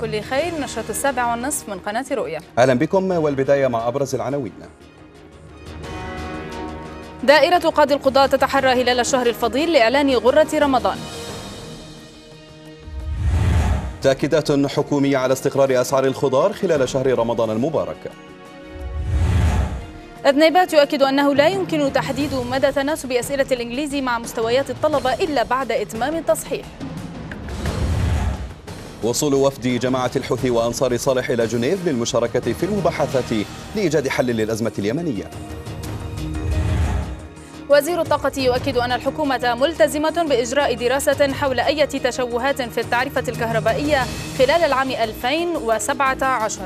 كل خير نشرة السابع والنصف من قناة رؤية أهلا بكم والبداية مع أبرز العناوين دائرة قاضي القضاة تتحرى هلال الشهر الفضيل لإعلان غرة رمضان تأكيدات حكومية على استقرار أسعار الخضار خلال شهر رمضان المبارك أذنيبات يؤكد أنه لا يمكن تحديد مدى تناسب أسئلة الإنجليزي مع مستويات الطلبة إلا بعد إتمام التصحيح وصول وفد جماعة الحوثي وأنصار صالح إلى جنيف للمشاركة في المباحثات لإيجاد حل للأزمة اليمنية وزير الطاقة يؤكد أن الحكومة ملتزمة بإجراء دراسة حول أي تشوهات في التعرفة الكهربائية خلال العام 2017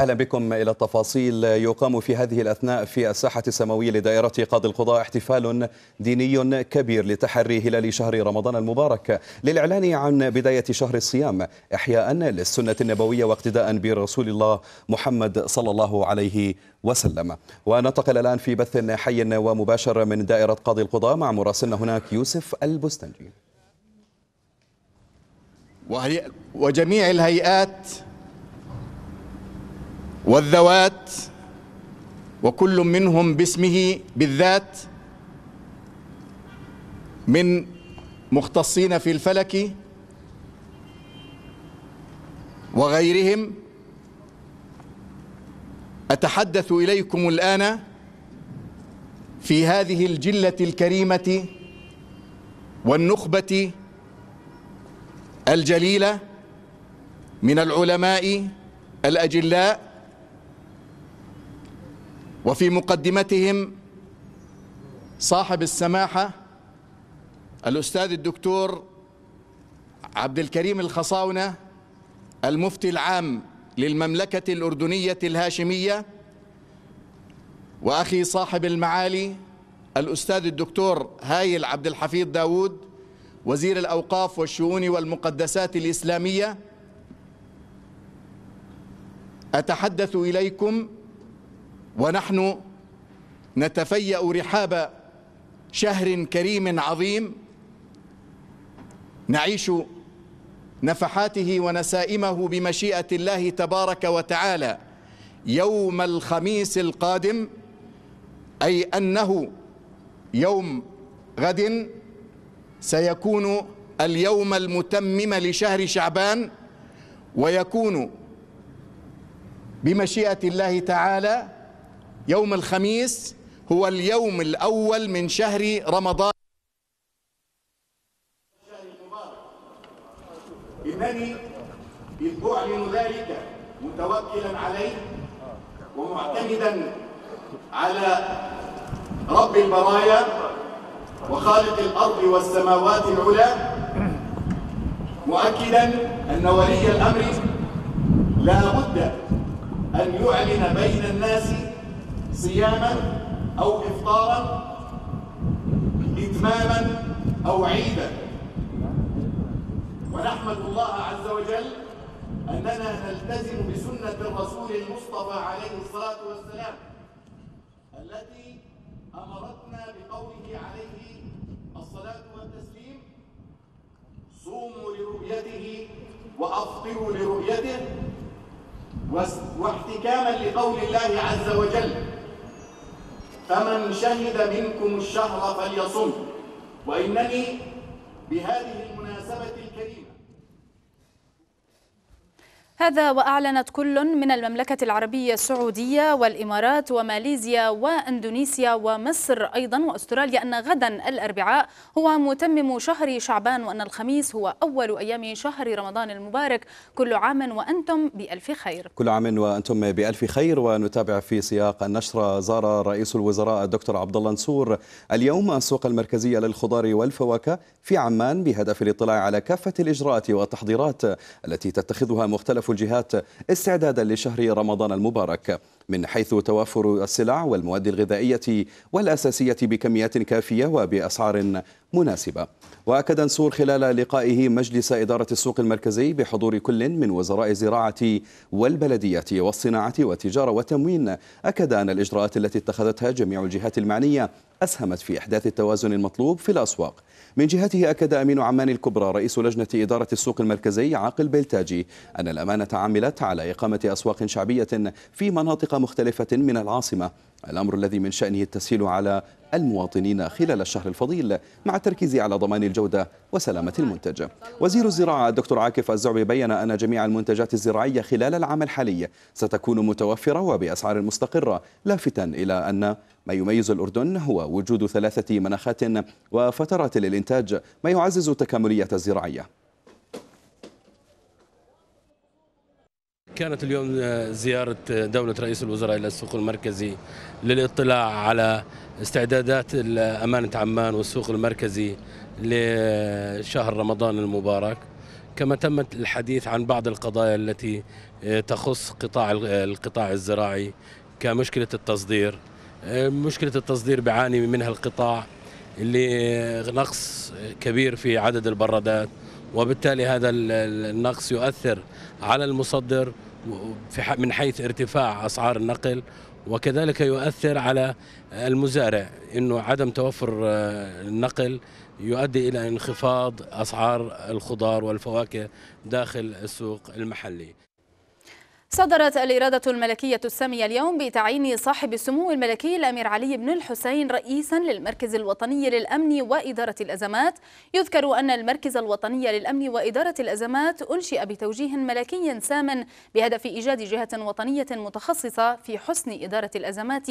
أهلا بكم إلى التفاصيل يقام في هذه الأثناء في الساحة السماوية لدائرة قاضي القضاء احتفال ديني كبير لتحري هلال شهر رمضان المبارك للإعلان عن بداية شهر الصيام إحياء للسنة النبوية واقتداء برسول الله محمد صلى الله عليه وسلم وننتقل الآن في بث حي ومباشر من دائرة قاضي القضاء مع مراسلنا هناك يوسف البستنجي وجميع الهيئات والذوات وكل منهم باسمه بالذات من مختصين في الفلك وغيرهم أتحدث إليكم الآن في هذه الجلة الكريمة والنخبة الجليلة من العلماء الأجلاء وفي مقدمتهم صاحب السماحة الأستاذ الدكتور عبد الكريم الخصاونة المفتي العام للمملكة الأردنية الهاشمية وأخي صاحب المعالي الأستاذ الدكتور هايل عبد الحفيظ داوود وزير الأوقاف والشؤون والمقدسات الإسلامية أتحدث إليكم ونحن نتفيأ رحاب شهر كريم عظيم نعيش نفحاته ونسائمه بمشيئة الله تبارك وتعالى يوم الخميس القادم أي أنه يوم غد سيكون اليوم المتمم لشهر شعبان ويكون بمشيئة الله تعالى يوم الخميس هو اليوم الأول من شهر رمضان إنني إذ أعلن ذلك متوكلا عليه ومعتمدا على رب البرايا وخالق الأرض والسماوات العلى مؤكدا أن ولي الأمر لا بد أن يعلن بين الناس صياما أو إفطارا إتماما أو عيدا ونحمد الله عز وجل أننا نلتزم بسنة الرسول المصطفى عليه الصلاة والسلام التي أمرتنا بقوله عليه الصلاة والتسليم صوموا لرؤيته وأفطروا لرؤيته واحتكاما لقول الله عز وجل فمن شهد منكم الشهر فليصم وإنني بهذه المناسبة هذا وأعلنت كل من المملكة العربية السعودية والإمارات وماليزيا وأندونيسيا ومصر أيضا وأستراليا أن غدا الأربعاء هو متمم شهر شعبان وأن الخميس هو أول أيام شهر رمضان المبارك كل عام وأنتم بألف خير كل عام وأنتم بألف خير ونتابع في سياق النشرة زار رئيس الوزراء الدكتور عبد الله نسور اليوم السوق المركزية للخضار والفواكه في عمان بهدف الاطلاع على كافة الإجراءات والتحضيرات التي تتخذها مختلف الجهات استعدادا لشهر رمضان المبارك من حيث توافر السلع والمواد الغذائية والأساسية بكميات كافية وبأسعار مناسبة وأكد أنسور خلال لقائه مجلس إدارة السوق المركزي بحضور كل من وزراء الزراعة والبلدية والصناعة والتجارة والتموين أكد أن الإجراءات التي اتخذتها جميع الجهات المعنية أسهمت في إحداث التوازن المطلوب في الأسواق من جهته أكد أمين عمان الكبرى رئيس لجنة إدارة السوق المركزي عاقل بلتاجي أن الأمانة عملت على إقامة أسواق شعبية في مناطق مختلفة من العاصمة الأمر الذي من شأنه التسهيل على المواطنين خلال الشهر الفضيل مع التركيز على ضمان الجودة وسلامة المنتج وزير الزراعة الدكتور عاكف الزعبي بيّن أن جميع المنتجات الزراعية خلال العام الحالي ستكون متوفرة وبأسعار مستقرة لافتا إلى أن ما يميز الأردن هو وجود ثلاثة مناخات وفترات للإنتاج ما يعزز التكاملية الزراعية كانت اليوم زيارة دولة رئيس الوزراء إلى السوق المركزي للاطلاع على استعدادات أمانة عمان والسوق المركزي لشهر رمضان المبارك كما تم الحديث عن بعض القضايا التي تخص قطاع القطاع الزراعي كمشكلة التصدير مشكلة التصدير بعاني منها القطاع اللي نقص كبير في عدد البرادات وبالتالي هذا النقص يؤثر على المصدر من حيث ارتفاع أسعار النقل وكذلك يؤثر على المزارع انه عدم توفر آه، النقل يؤدي الى انخفاض اسعار الخضار والفواكه داخل السوق المحلي صدرت الإرادة الملكية السامية اليوم بتعيين صاحب السمو الملكي الأمير علي بن الحسين رئيسا للمركز الوطني للأمن وإدارة الأزمات يذكر أن المركز الوطني للأمن وإدارة الأزمات أنشئ بتوجيه ملكي سام بهدف إيجاد جهة وطنية متخصصة في حسن إدارة الأزمات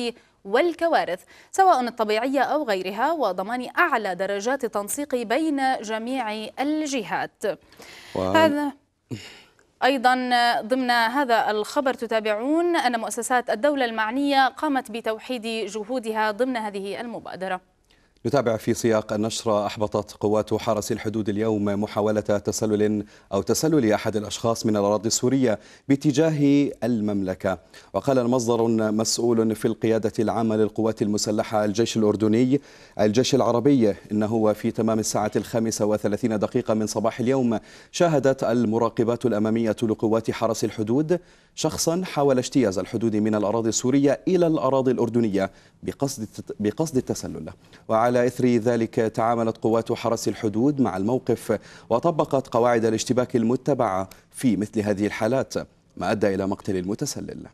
والكوارث سواء الطبيعية أو غيرها وضمان أعلى درجات التنسيق بين جميع الجهات هذا أيضا ضمن هذا الخبر تتابعون أن مؤسسات الدولة المعنية قامت بتوحيد جهودها ضمن هذه المبادرة نتابع في سياق النشرة أحبطت قوات حرس الحدود اليوم محاولة تسلل أو تسلل أحد الأشخاص من الأراضي السورية باتجاه المملكة وقال مصدر مسؤول في القيادة العامة للقوات المسلحة الجيش الأردني الجيش العربي إنه وفي تمام الساعة الخامسة وثلاثين دقيقة من صباح اليوم شاهدت المراقبات الأمامية لقوات حرس الحدود شخصا حاول اجتياز الحدود من الأراضي السورية إلى الأراضي الأردنية بقصد بقصد التسلل وعلى وعلى إثر ذلك تعاملت قوات حرس الحدود مع الموقف وطبقت قواعد الاشتباك المتبعة في مثل هذه الحالات ما أدى إلى مقتل المتسلل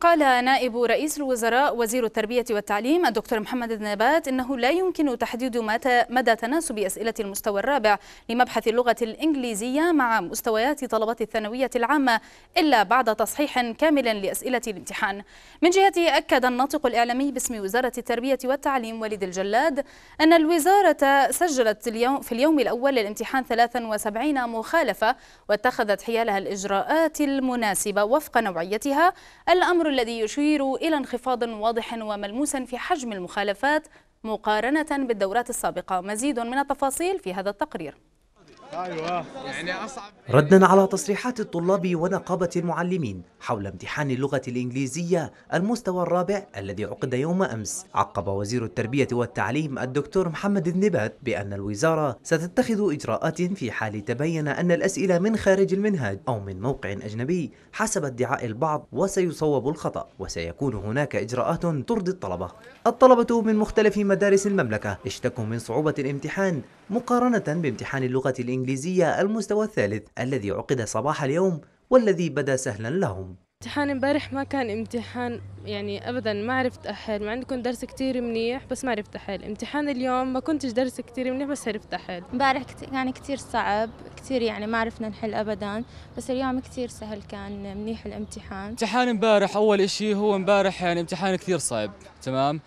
قال نائب رئيس الوزراء وزير التربية والتعليم الدكتور محمد النبات إنه لا يمكن تحديد مدى تناسب أسئلة المستوى الرابع لمبحث اللغة الإنجليزية مع مستويات طلبات الثانوية العامة إلا بعد تصحيح كامل لأسئلة الامتحان من جهته أكد الناطق الإعلامي باسم وزارة التربية والتعليم وليد الجلاد أن الوزارة سجلت اليوم في اليوم الأول للامتحان 73 مخالفة واتخذت حيالها الإجراءات المناسبة وفق نوعيتها الأمر الأمر الذي يشير إلى انخفاض واضح وملموس في حجم المخالفات مقارنة بالدورات السابقة مزيد من التفاصيل في هذا التقرير أيوة. يعني أصعب ردا على تصريحات الطلاب ونقابة المعلمين حول امتحان اللغة الإنجليزية المستوى الرابع الذي عقد يوم أمس عقب وزير التربية والتعليم الدكتور محمد النبات بأن الوزارة ستتخذ إجراءات في حال تبين أن الأسئلة من خارج المنهاج أو من موقع أجنبي حسب ادعاء البعض وسيصوب الخطأ وسيكون هناك إجراءات ترضي الطلبة الطلبة من مختلف مدارس المملكة اشتكوا من صعوبة الامتحان مقارنة بامتحان اللغة الإنجليزية المستوى الثالث الذي عقد صباح اليوم والذي بدا سهلا لهم امتحان امبارح ما كان امتحان يعني ابدا ما عرفت احل مع اني كنت درس كثير منيح بس ما عرفت احل امتحان اليوم ما كنتش درس كثير منيح بس عرفت احل امبارح كان يعني كثير صعب كثير يعني ما عرفنا نحل ابدا بس اليوم كثير سهل كان منيح الامتحان امتحان امبارح اول شيء هو امبارح يعني امتحان كثير صعب تمام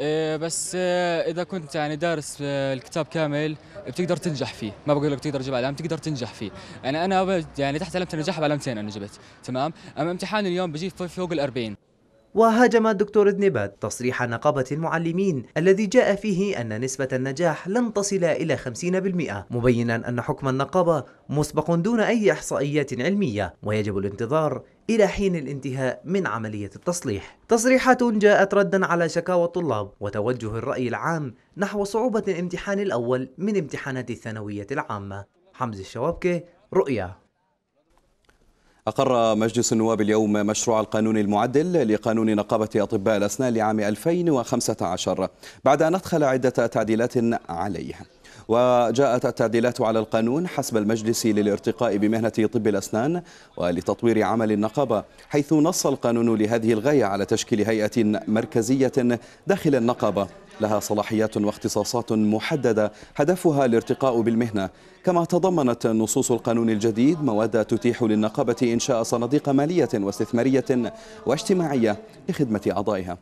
إيه، بس إيه، اذا كنت يعني دارس إيه، الكتاب كامل بتقدر تنجح فيه ما بقول لك تقدر تجيب علامه تقدر تنجح فيه يعني انا يعني تحت علامه النجاح بعلامتين انا جبت تمام اما امتحان اليوم بجيب فوق ال 40 وهاجم الدكتور ذنبات تصريح نقابة المعلمين الذي جاء فيه أن نسبة النجاح لن تصل إلى 50% مبينا أن حكم النقابة مسبق دون أي إحصائيات علمية ويجب الانتظار إلى حين الانتهاء من عملية التصليح تصريحات جاءت ردا على شكاوى الطلاب وتوجه الرأي العام نحو صعوبة الامتحان الأول من امتحانات الثانوية العامة حمزة الشوابكة رؤيا أقر مجلس النواب اليوم مشروع القانون المعدل لقانون نقابة أطباء الأسنان لعام 2015 بعد أن أدخل عدة تعديلات عليه وجاءت التعديلات على القانون حسب المجلس للارتقاء بمهنة طب الأسنان ولتطوير عمل النقابة حيث نص القانون لهذه الغاية على تشكيل هيئة مركزية داخل النقابة لها صلاحيات واختصاصات محددة هدفها الارتقاء بالمهنة كما تضمنت نصوص القانون الجديد مواد تتيح للنقابة إنشاء صناديق مالية واستثمارية واجتماعية لخدمة أعضائها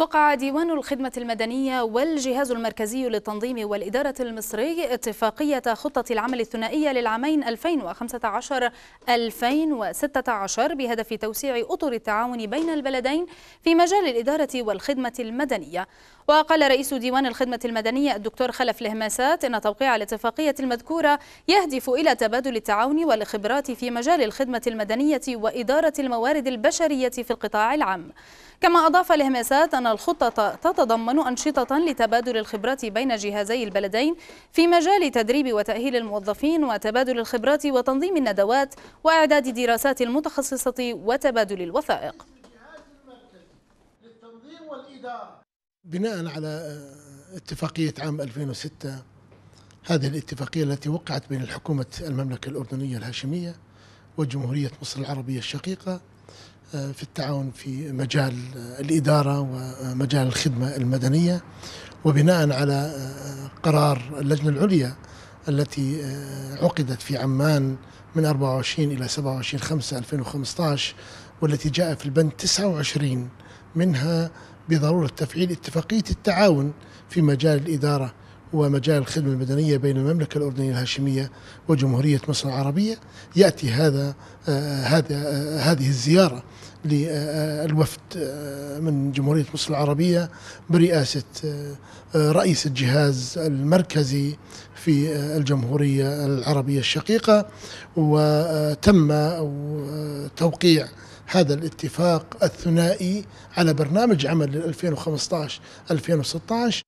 وقع ديوان الخدمة المدنية والجهاز المركزي للتنظيم والإدارة المصري اتفاقية خطة العمل الثنائية للعامين 2015-2016 بهدف توسيع أطر التعاون بين البلدين في مجال الإدارة والخدمة المدنية وقال رئيس ديوان الخدمة المدنية الدكتور خلف لهماسات أن توقيع الاتفاقية المذكورة يهدف إلى تبادل التعاون والخبرات في مجال الخدمة المدنية وإدارة الموارد البشرية في القطاع العام كما أضاف لهماسات أن الخطة تتضمن أنشطة لتبادل الخبرات بين جهازي البلدين في مجال تدريب وتأهيل الموظفين وتبادل الخبرات وتنظيم الندوات وإعداد دراسات المتخصصة وتبادل الوثائق. بناء على آه، اتفاقية عام 2006 هذه الاتفاقية التي وقعت بين الحكومة المملكة الأردنية الهاشمية وجمهورية مصر العربية الشقيقة آه، في التعاون في مجال آه، الإدارة ومجال الخدمة المدنية وبناء على قرار اللجنة العليا التي عقدت في عمان من 24 إلى 27 5 2015 والتي جاء في البند 29 منها بضروره تفعيل اتفاقيه التعاون في مجال الاداره ومجال الخدمة المدنية بين المملكة الأردنية الهاشمية وجمهورية مصر العربية يأتي هذا آه، هذا آه، هذه الزيارة للوفد آه، من جمهورية مصر العربية برئاسة رئيس الجهاز المركزي في الجمهورية العربية الشقيقة وتم توقيع هذا الاتفاق الثنائي على برنامج عمل لل 2015 2016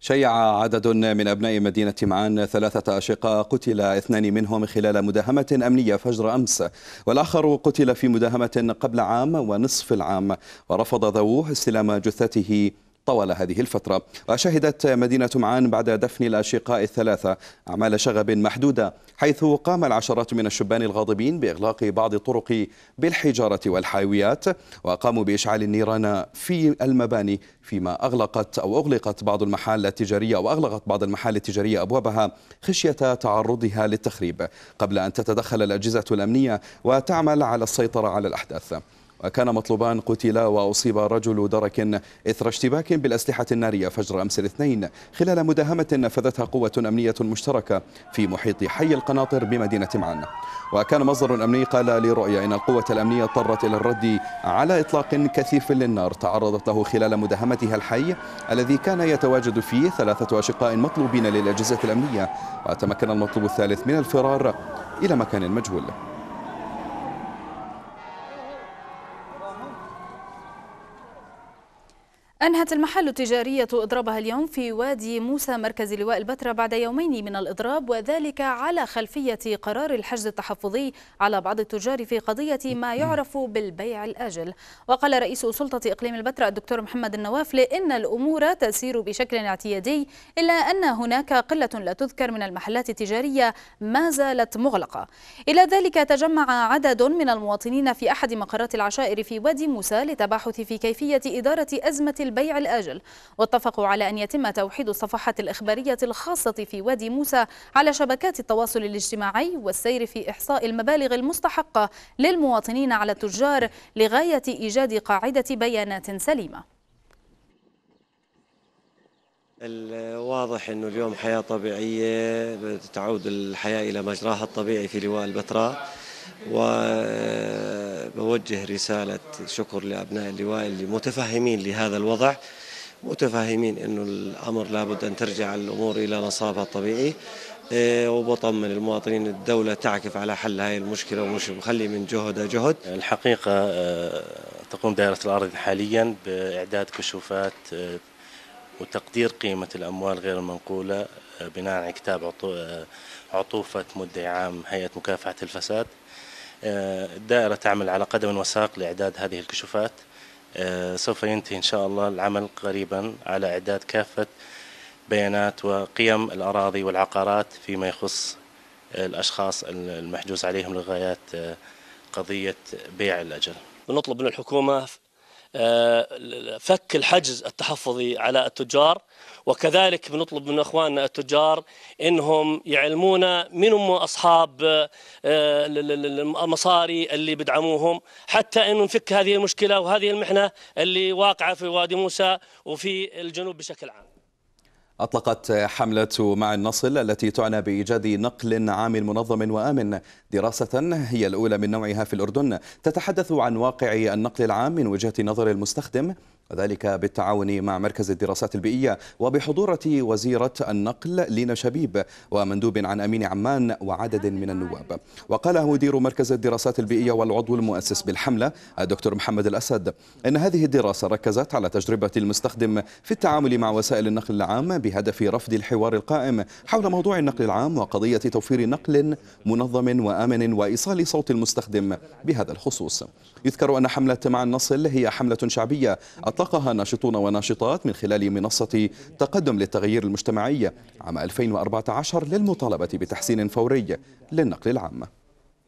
شيع عدد من أبناء مدينة معان ثلاثة أشقاء قتل اثنان منهم خلال مداهمة أمنية فجر أمس والآخر قتل في مداهمة قبل عام ونصف العام ورفض ذووه استلام جثته طوال هذه الفترة وشهدت مدينة معان بعد دفن الأشقاء الثلاثة أعمال شغب محدودة حيث قام العشرات من الشبان الغاضبين بإغلاق بعض الطرق بالحجارة والحاويات وقاموا بإشعال النيران في المباني فيما أغلقت أو أغلقت بعض المحال التجارية وأغلقت بعض المحال التجارية أبوابها خشية تعرضها للتخريب قبل أن تتدخل الأجهزة الأمنية وتعمل على السيطرة على الأحداث وكان مطلوبان قتلا وأصيب رجل درك إثر اشتباك بالأسلحة النارية فجر أمس الاثنين خلال مداهمة نفذتها قوة أمنية مشتركة في محيط حي القناطر بمدينة معن وكان مصدر أمني قال لرؤيا إن القوة الأمنية اضطرت إلى الرد على إطلاق كثيف للنار تعرضت له خلال مداهمتها الحي الذي كان يتواجد فيه ثلاثة أشقاء مطلوبين للأجهزة الأمنية وتمكن المطلوب الثالث من الفرار إلى مكان مجهول أنهت المحال التجارية إضرابها اليوم في وادي موسى مركز لواء البتراء بعد يومين من الإضراب وذلك على خلفية قرار الحجز التحفظي على بعض التجار في قضية ما يعرف بالبيع الآجل وقال رئيس سلطة إقليم البتراء الدكتور محمد النوافل إن الأمور تسير بشكل اعتيادي إلا أن هناك قلة لا تذكر من المحلات التجارية ما زالت مغلقة إلى ذلك تجمع عدد من المواطنين في أحد مقرات العشائر في وادي موسى لتباحث في كيفية إدارة أزمة البيع الآجل واتفقوا على أن يتم توحيد الصفحات الإخبارية الخاصة في وادي موسى على شبكات التواصل الاجتماعي والسير في إحصاء المبالغ المستحقة للمواطنين على التجار لغاية إيجاد قاعدة بيانات سليمة الواضح انه اليوم حياه طبيعيه تعود الحياه الى مجراها الطبيعي في لواء البتراء وبوجه رسالة شكر لأبناء اللواء اللي متفهمين لهذا الوضع متفهمين انه الامر لابد ان ترجع الامور الى نصابها الطبيعي إيه، وبطمن المواطنين الدوله تعكف على حل هذه المشكله ومش مخلي من جهدها جهد. الحقيقه آه، تقوم دائره الارض حاليا باعداد كشوفات آه، وتقدير قيمه الاموال غير المنقوله آه، بناء على كتاب عطوفه مدعي عام هيئه مكافحه الفساد الدائرة آه، تعمل على قدم وساق لإعداد هذه الكشوفات آه، سوف ينتهي إن شاء الله العمل قريبا على إعداد كافة بيانات وقيم الأراضي والعقارات فيما يخص الأشخاص المحجوز عليهم لغايات آه، قضية بيع الأجل ونطلب من الحكومة آه، فك الحجز التحفظي على التجار وكذلك بنطلب من اخواننا التجار انهم يعلمونا من هم اصحاب آه، المصاري اللي بدعموهم حتى انه نفك هذه المشكله وهذه المحنه اللي واقعه في وادي موسى وفي الجنوب بشكل عام أطلقت حملة مع النصل التي تعنى بإيجاد نقل عام منظم وآمن دراسة هي الأولى من نوعها في الأردن تتحدث عن واقع النقل العام من وجهة نظر المستخدم وذلك بالتعاون مع مركز الدراسات البيئية وبحضورة وزيرة النقل لينا شبيب ومندوب عن أمين عمان وعدد من النواب وقال مدير مركز الدراسات البيئية والعضو المؤسس بالحملة الدكتور محمد الأسد أن هذه الدراسة ركزت على تجربة المستخدم في التعامل مع وسائل النقل العام بهدف رفض الحوار القائم حول موضوع النقل العام وقضية توفير نقل منظم وآمن وإيصال صوت المستخدم بهذا الخصوص يذكر أن حملة مع النصل هي حملة شعبية أطلقها ناشطون وناشطات من خلال منصة تقدم للتغيير المجتمعي عام 2014 للمطالبة بتحسين فوري للنقل العام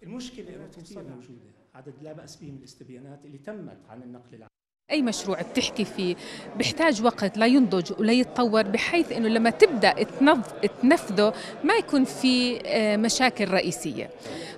المشكلة الرئيسية موجودة عدد لا بأس به من الاستبيانات اللي تمت عن النقل العام اي مشروع بتحكي فيه بحتاج وقت لينضج وليتطور بحيث انه لما تبدا تنفذه ما يكون في آه، مشاكل رئيسيه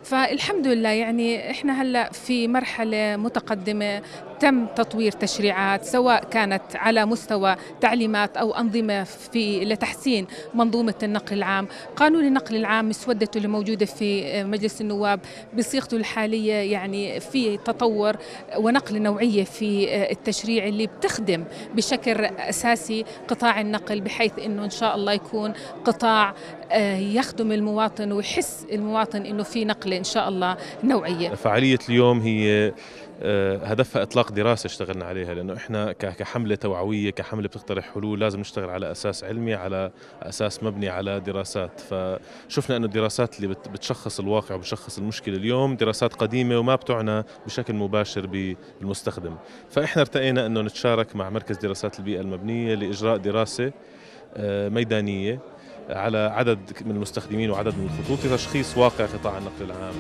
فالحمد لله يعني احنا هلا في مرحله متقدمه تم تطوير تشريعات سواء كانت على مستوى تعليمات أو أنظمة في لتحسين منظومة النقل العام قانون النقل العام مسودته اللي موجودة في مجلس النواب بصيغته الحالية يعني في تطور ونقل نوعية في التشريع اللي بتخدم بشكل أساسي قطاع النقل بحيث أنه إن شاء الله يكون قطاع آه، يخدم المواطن ويحس المواطن أنه في نقلة إن شاء الله نوعية فعالية اليوم هي آه، هدفها اطلاق دراسه اشتغلنا عليها لانه احنا كحمله توعويه كحمله بتقترح حلول لازم نشتغل على اساس علمي على اساس مبني على دراسات فشفنا انه الدراسات اللي بتشخص الواقع وبتشخص المشكله اليوم دراسات قديمه وما بتعنى بشكل مباشر بالمستخدم فاحنا ارتئينا انه نتشارك مع مركز دراسات البيئه المبنيه لاجراء دراسه آه، ميدانيه على عدد من المستخدمين وعدد من الخطوط لتشخيص واقع قطاع النقل العام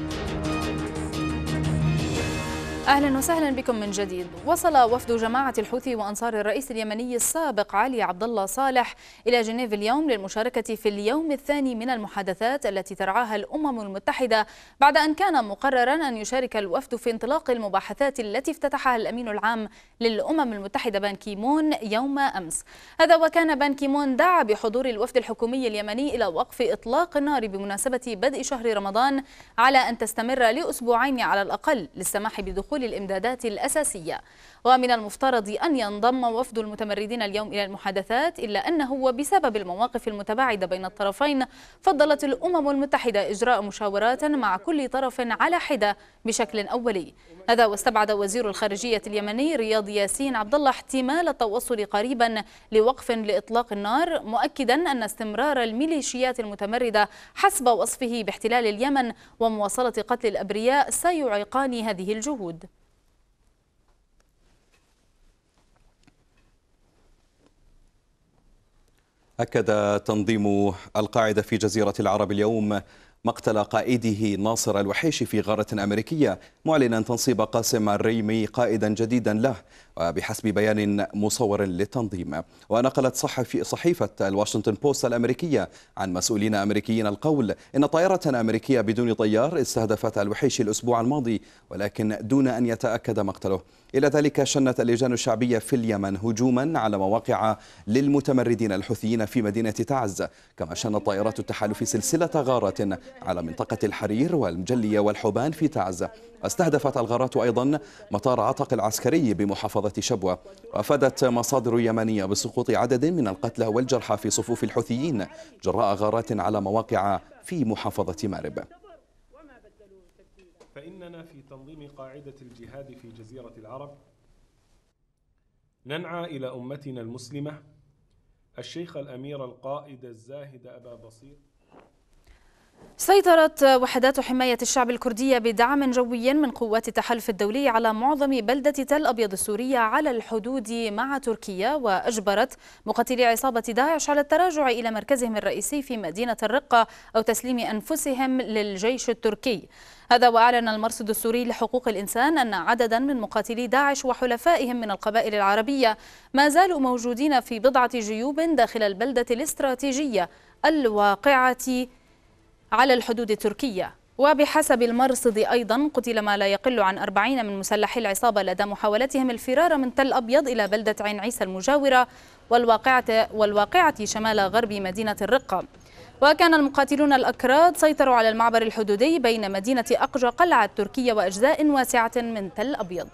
اهلا وسهلا بكم من جديد وصل وفد جماعه الحوثي وانصار الرئيس اليمني السابق علي عبد الله صالح الى جنيف اليوم للمشاركه في اليوم الثاني من المحادثات التي ترعاها الامم المتحده بعد ان كان مقررا ان يشارك الوفد في انطلاق المباحثات التي افتتحها الامين العام للامم المتحده بان كيمون يوم امس هذا وكان بان كيمون دعا بحضور الوفد الحكومي اليمني الى وقف اطلاق النار بمناسبه بدء شهر رمضان على ان تستمر لاسبوعين على الاقل للسماح بدخول لدخول الإمدادات الأساسية ومن المفترض أن ينضم وفد المتمردين اليوم إلى المحادثات إلا أنه وبسبب المواقف المتباعدة بين الطرفين فضلت الأمم المتحدة إجراء مشاورات مع كل طرف على حدة بشكل أولي هذا واستبعد وزير الخارجية اليمني رياض ياسين عبد الله احتمال التوصل قريبا لوقف لإطلاق النار مؤكدا أن استمرار الميليشيات المتمردة حسب وصفه باحتلال اليمن ومواصلة قتل الأبرياء سيعيقان هذه الجهود أكد تنظيم القاعدة في جزيرة العرب اليوم مقتل قائده ناصر الوحيشي في غارة أمريكية معلنا تنصيب قاسم الريمي قائدا جديدا له بحسب بيان مصور للتنظيم ونقلت صحفي صحيفة الواشنطن بوست الأمريكية عن مسؤولين أمريكيين القول إن طائرة أمريكية بدون طيار استهدفت الوحيش الأسبوع الماضي ولكن دون أن يتأكد مقتله إلى ذلك شنت اللجان الشعبية في اليمن هجوما على مواقع للمتمردين الحوثيين في مدينة تعز كما شنت طائرات التحالف سلسلة غارات على منطقة الحرير والمجلية والحبان في تعز استهدفت الغارات أيضا مطار عتق العسكري بمحافظة محافظة شبوة وأفادت مصادر يمنية بسقوط عدد من القتلى والجرحى في صفوف الحوثيين جراء غارات على مواقع في محافظة مارب فإننا في تنظيم قاعدة الجهاد في جزيرة العرب ننعى إلى أمتنا المسلمة الشيخ الأمير القائد الزاهد أبا بصير سيطرت وحدات حماية الشعب الكردية بدعم جوي من قوات التحالف الدولي على معظم بلدة تل أبيض السورية على الحدود مع تركيا وأجبرت مقاتلي عصابة داعش على التراجع إلى مركزهم الرئيسي في مدينة الرقة أو تسليم أنفسهم للجيش التركي هذا وأعلن المرصد السوري لحقوق الإنسان أن عددا من مقاتلي داعش وحلفائهم من القبائل العربية ما زالوا موجودين في بضعة جيوب داخل البلدة الاستراتيجية الواقعة على الحدود التركية وبحسب المرصد أيضا قتل ما لا يقل عن أربعين من مسلحي العصابة لدى محاولتهم الفرار من تل أبيض إلى بلدة عين عيسى المجاورة والواقعة, والواقعة شمال غرب مدينة الرقة وكان المقاتلون الأكراد سيطروا على المعبر الحدودي بين مدينة أقجى قلعة تركية وأجزاء واسعة من تل أبيض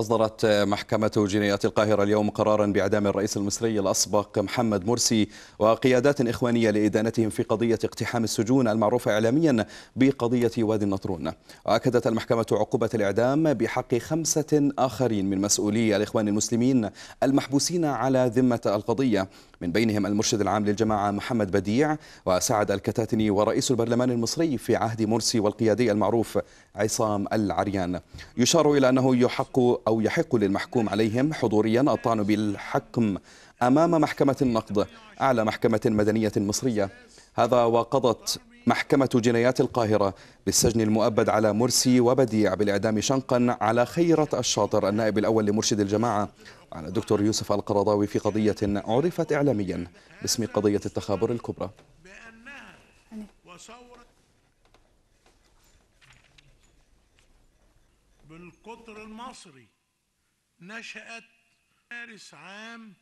أصدرت محكمة جنايات القاهرة اليوم قرارا بإعدام الرئيس المصري الأسبق محمد مرسي وقيادات إخوانية لإدانتهم في قضية اقتحام السجون المعروفة إعلاميا بقضية وادي النطرون وأكدت المحكمة عقوبة الإعدام بحق خمسة آخرين من مسؤولي الإخوان المسلمين المحبوسين على ذمة القضية من بينهم المرشد العام للجماعة محمد بديع وسعد الكتاتني ورئيس البرلمان المصري في عهد مرسي والقيادي المعروف عصام العريان يشار إلى أنه يحق أو يحق للمحكوم عليهم حضوريا الطعن بالحكم أمام محكمة النقد أعلى محكمة مدنية مصرية هذا وقضت محكمة جنايات القاهرة بالسجن المؤبد على مرسي وبديع بالإعدام شنقا على خيرة الشاطر النائب الأول لمرشد الجماعة على الدكتور يوسف القرضاوي في قضية عرفت إعلاميا باسم قضية التخابر الكبرى بالقطر المصري نشأت مارس عام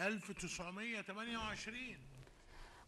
1928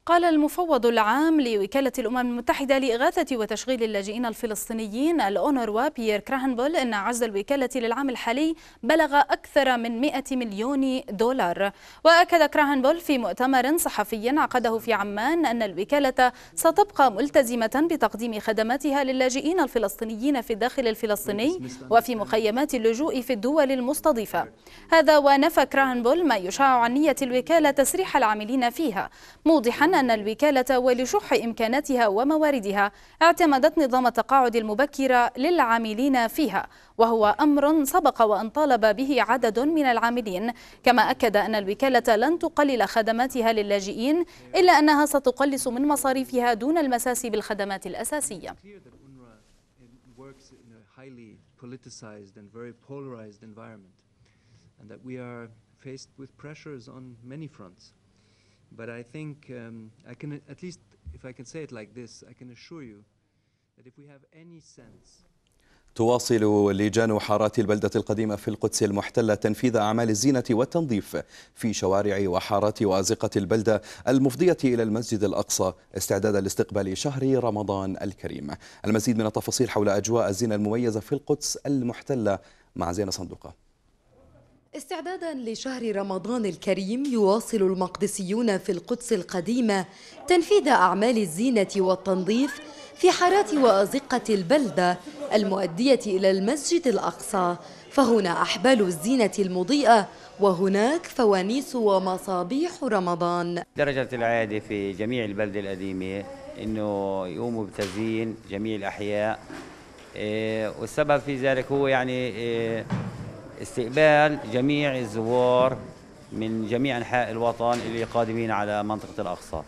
قال المفوض العام لوكالة الأمم المتحدة لإغاثة وتشغيل اللاجئين الفلسطينيين الأونروا بيير كراهنبول أن عجز الوكالة للعام الحالي بلغ أكثر من 100 مليون دولار وأكد كراهنبول في مؤتمر صحفي عقده في عمان أن الوكالة ستبقى ملتزمة بتقديم خدماتها للاجئين الفلسطينيين في الداخل الفلسطيني وفي مخيمات اللجوء في الدول المستضيفة هذا ونفى كراهنبول ما يشاع عن نية الوكالة تسريح العاملين فيها موضحا أن الوكالة ولشح إمكاناتها ومواردها اعتمدت نظام التقاعد المبكر للعاملين فيها وهو أمر سبق وأن طالب به عدد من العاملين كما أكد أن الوكالة لن تقلل خدماتها للاجئين إلا أنها ستقلص من مصاريفها دون المساس بالخدمات الأساسية and that we are faced with pressures on many fronts But I think um, I can, at least if I can say it like this, I can assure you that if we have any sense تواصل لجان حارات البلدة القديمة في القدس المحتلة تنفيذ أعمال الزينة والتنظيف في شوارع وحارات وأزقة البلدة المفضية إلى المسجد الأقصى استعدادا لاستقبال شهر رمضان الكريم المزيد من التفاصيل حول أجواء الزينة المميزة في القدس المحتلة مع زينة صندوقه استعدادا لشهر رمضان الكريم يواصل المقدسيون في القدس القديمة تنفيذ أعمال الزينة والتنظيف في حارات وأزقة البلدة المؤدية إلى المسجد الأقصى فهنا أحبال الزينة المضيئة وهناك فوانيس ومصابيح رمضان درجة العادة في جميع البلدة القديمة أنه يقوموا بتزيين جميع الأحياء إيه، والسبب في ذلك هو يعني إيه، استقبال جميع الزوار من جميع أنحاء الوطن اللي قادمين على منطقة الأقصى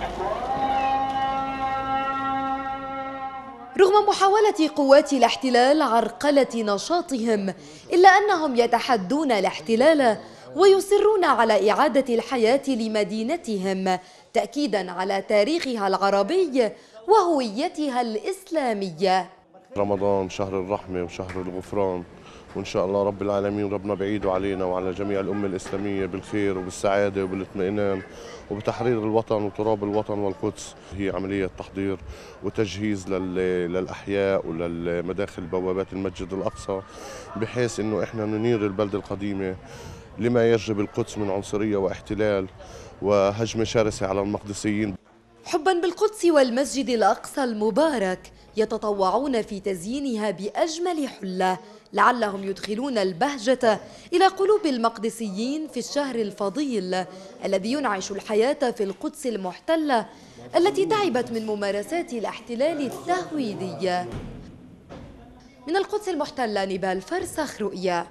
رغم محاولة قوات الاحتلال عرقلة نشاطهم إلا أنهم يتحدون الاحتلال ويصرون على إعادة الحياة لمدينتهم تأكيدا على تاريخها العربي وهويتها الإسلامية رمضان شهر الرحمة وشهر الغفران وإن شاء الله رب العالمين ربنا بعيده علينا وعلى جميع الأمة الإسلامية بالخير وبالسعادة وبالاطمئنان وبتحرير الوطن وتراب الوطن والقدس هي عملية تحضير وتجهيز للأحياء وللمداخل بوابات المسجد الأقصى بحيث أنه إحنا ننير البلدة القديمة لما يجري القدس من عنصرية واحتلال وهجمة شرسة على المقدسيين حبا بالقدس والمسجد الأقصى المبارك يتطوعون في تزيينها بأجمل حلة لعلهم يدخلون البهجة إلى قلوب المقدسيين في الشهر الفضيل الذي ينعش الحياة في القدس المحتلة التي تعبت من ممارسات الاحتلال التهويدي من القدس المحتلة نبال فرسخ رؤيا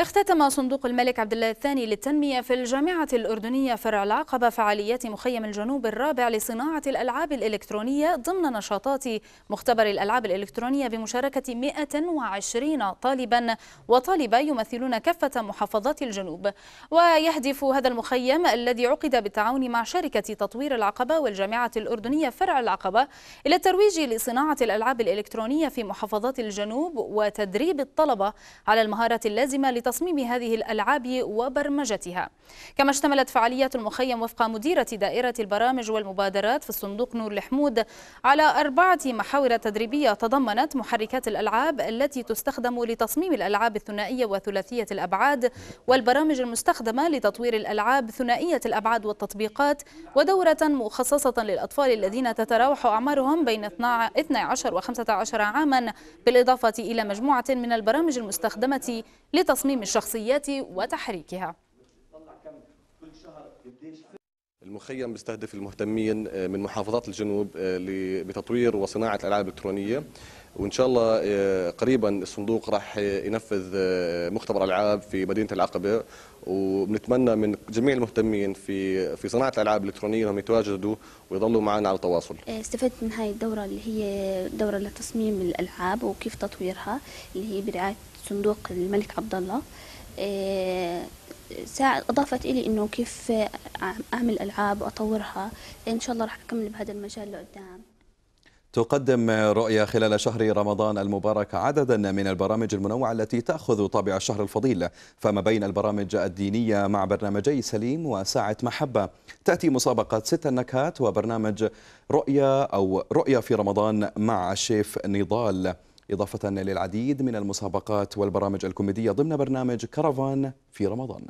اختتم صندوق الملك عبد الله الثاني للتنمية في الجامعة الأردنية فرع العقبة فعاليات مخيم الجنوب الرابع لصناعة الألعاب الإلكترونية ضمن نشاطات مختبر الألعاب الإلكترونية بمشاركة 120 طالبا وطالبة يمثلون كافة محافظات الجنوب ويهدف هذا المخيم الذي عقد بالتعاون مع شركة تطوير العقبة والجامعة الأردنية فرع العقبة إلى الترويج لصناعة الألعاب الإلكترونية في محافظات الجنوب وتدريب الطلبة على المهارات اللازمة لتطوير تصميم هذه الألعاب وبرمجتها كما اشتملت فعاليات المخيم وفق مديرة دائرة البرامج والمبادرات في الصندوق نور الحمود على أربعة محاور تدريبية تضمنت محركات الألعاب التي تستخدم لتصميم الألعاب الثنائية وثلاثية الأبعاد والبرامج المستخدمة لتطوير الألعاب ثنائية الأبعاد والتطبيقات ودورة مخصصة للأطفال الذين تتراوح أعمارهم بين 12 و 15 عاما بالإضافة إلى مجموعة من البرامج المستخدمة لتصميم تقييم الشخصيات وتحريكها المخيم بيستهدف المهتمين آه، من محافظات الجنوب آه، بتطوير وصناعة الألعاب الإلكترونية وإن شاء الله آه، قريبا الصندوق راح ينفذ مختبر ألعاب في مدينة العقبة وبنتمنى من جميع المهتمين في في صناعه الالعاب الالكترونيه انهم يتواجدوا ويضلوا معنا على تواصل. آه، استفدت من هاي الدوره اللي هي دوره لتصميم الالعاب وكيف تطويرها اللي هي برعايه صندوق الملك عبد الله. آه، اضافت الي انه كيف اعمل العاب واطورها ان شاء الله راح اكمل بهذا المجال لقدام. تقدم رؤيا خلال شهر رمضان المبارك عددا من البرامج المنوعة التي تأخذ طابع الشهر الفضيل فما بين البرامج الدينية مع برنامجي سليم وساعة محبة تأتي مسابقة ست النكهات وبرنامج رؤيا أو رؤيا في رمضان مع الشيف نضال إضافة للعديد من المسابقات والبرامج الكوميدية ضمن برنامج كرفان في رمضان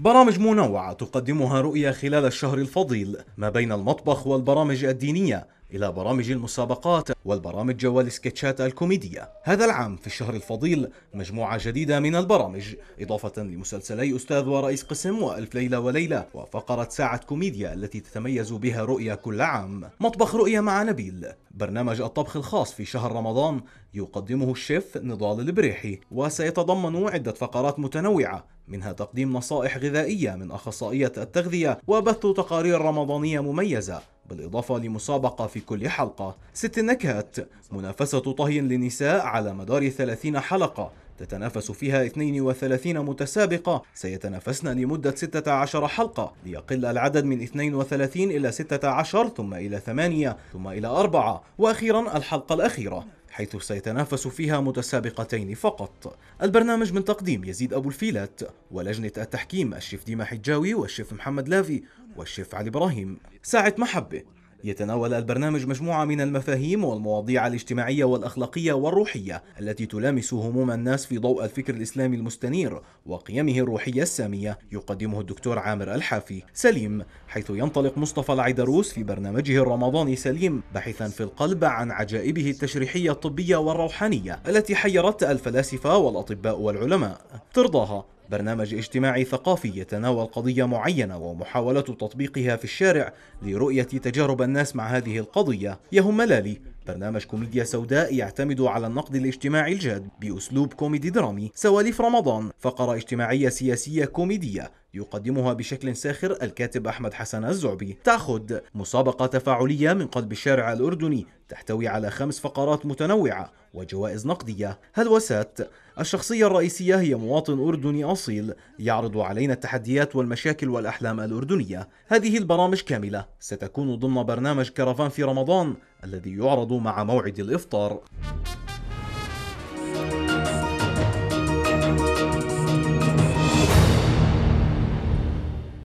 برامج منوعة تقدمها رؤية خلال الشهر الفضيل ما بين المطبخ والبرامج الدينية إلى برامج المسابقات والبرامج والسكتشات الكوميدية هذا العام في الشهر الفضيل مجموعة جديدة من البرامج إضافة لمسلسلي أستاذ ورئيس قسم وألف ليلة وليلة وفقرة ساعة كوميديا التي تتميز بها رؤية كل عام مطبخ رؤية مع نبيل برنامج الطبخ الخاص في شهر رمضان يقدمه الشيف نضال البريحي وسيتضمن عدة فقرات متنوعة منها تقديم نصائح غذائية من أخصائية التغذية وبث تقارير رمضانية مميزة بالإضافة لمسابقة في كل حلقة ست نكهات منافسة طهي للنساء على مدار 30 حلقة تتنافس فيها 32 متسابقة سيتنافسن لمدة 16 حلقة ليقل العدد من 32 إلى 16 ثم إلى 8 ثم إلى 4 وأخيرا الحلقة الأخيرة حيث سيتنافس فيها متسابقتين فقط البرنامج من تقديم يزيد أبو الفيلات ولجنة التحكيم الشيف ديما حجاوي والشيف محمد لافي والشيف علي إبراهيم ساعة محبة يتناول البرنامج مجموعة من المفاهيم والمواضيع الاجتماعية والأخلاقية والروحية التي تلامس هموم الناس في ضوء الفكر الإسلامي المستنير وقيمه الروحية السامية يقدمه الدكتور عامر الحافي سليم حيث ينطلق مصطفى العيدروس في برنامجه الرمضاني سليم باحثا في القلب عن عجائبه التشريحية الطبية والروحانية التي حيرت الفلاسفة والأطباء والعلماء ترضاها برنامج اجتماعي ثقافي يتناول قضية معينة ومحاولة تطبيقها في الشارع لرؤية تجارب الناس مع هذه القضية يهم ملالي برنامج كوميديا سوداء يعتمد على النقد الاجتماعي الجاد بأسلوب كوميدي درامي سواليف رمضان فقرة اجتماعية سياسية كوميدية يقدمها بشكل ساخر الكاتب أحمد حسن الزعبي تأخذ مسابقة تفاعلية من قلب الشارع الأردني تحتوي على خمس فقرات متنوعة وجوائز نقدية هلوسات الشخصية الرئيسية هي مواطن أردني أصيل يعرض علينا التحديات والمشاكل والأحلام الأردنية هذه البرامج كاملة ستكون ضمن برنامج كرفان في رمضان الذي يعرض مع موعد الإفطار